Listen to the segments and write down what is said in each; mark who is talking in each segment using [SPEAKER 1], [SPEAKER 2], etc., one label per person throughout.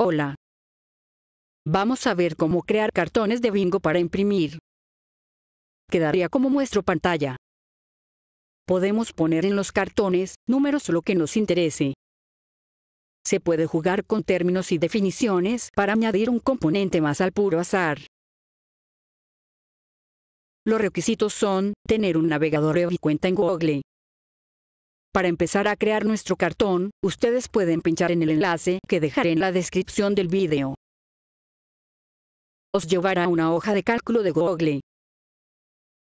[SPEAKER 1] Hola. Vamos a ver cómo crear cartones de bingo para imprimir. Quedaría como nuestro pantalla. Podemos poner en los cartones números lo que nos interese. Se puede jugar con términos y definiciones para añadir un componente más al puro azar. Los requisitos son tener un navegador y cuenta en Google, para empezar a crear nuestro cartón, ustedes pueden pinchar en el enlace que dejaré en la descripción del vídeo. Os llevará a una hoja de cálculo de Google.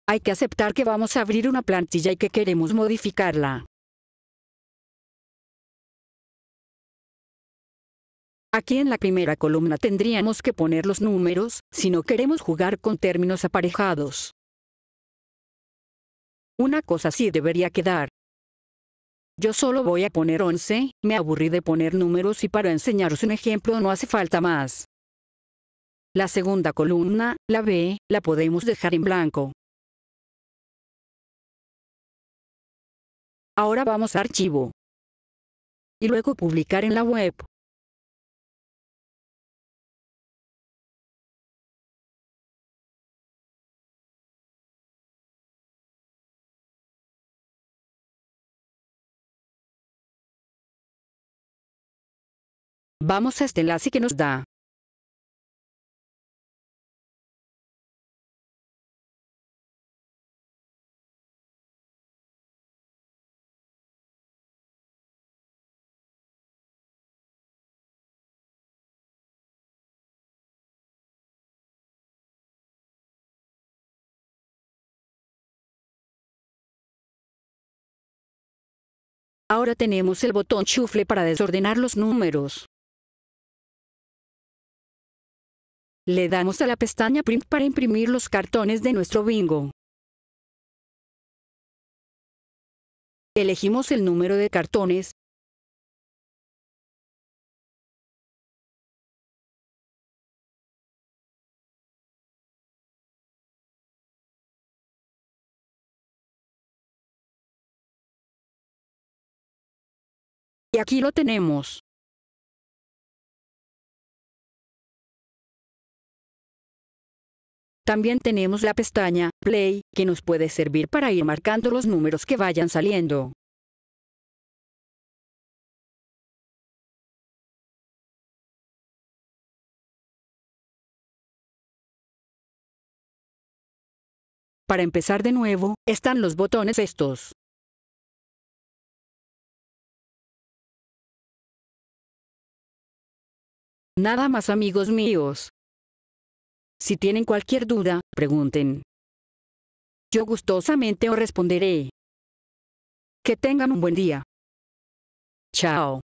[SPEAKER 1] Hay que aceptar que vamos a abrir una plantilla y que queremos modificarla. Aquí en la primera columna tendríamos que poner los números, si no queremos jugar con términos aparejados. Una cosa sí debería quedar, yo solo voy a poner 11, me aburrí de poner números y para enseñaros un ejemplo no hace falta más. La segunda columna, la B, la podemos dejar en blanco.
[SPEAKER 2] Ahora vamos a archivo. Y luego publicar en la web. Vamos a este enlace que nos da. Ahora tenemos el botón chufle para
[SPEAKER 1] desordenar los números. Le damos a la pestaña Print para imprimir los cartones de nuestro bingo. Elegimos el número de cartones.
[SPEAKER 2] Y aquí lo tenemos.
[SPEAKER 1] También tenemos la pestaña Play, que nos puede servir para ir marcando los números que vayan saliendo.
[SPEAKER 2] Para empezar de nuevo, están los botones estos. Nada más amigos míos.
[SPEAKER 1] Si tienen cualquier duda, pregunten. Yo gustosamente os responderé. Que tengan un buen día. Chao.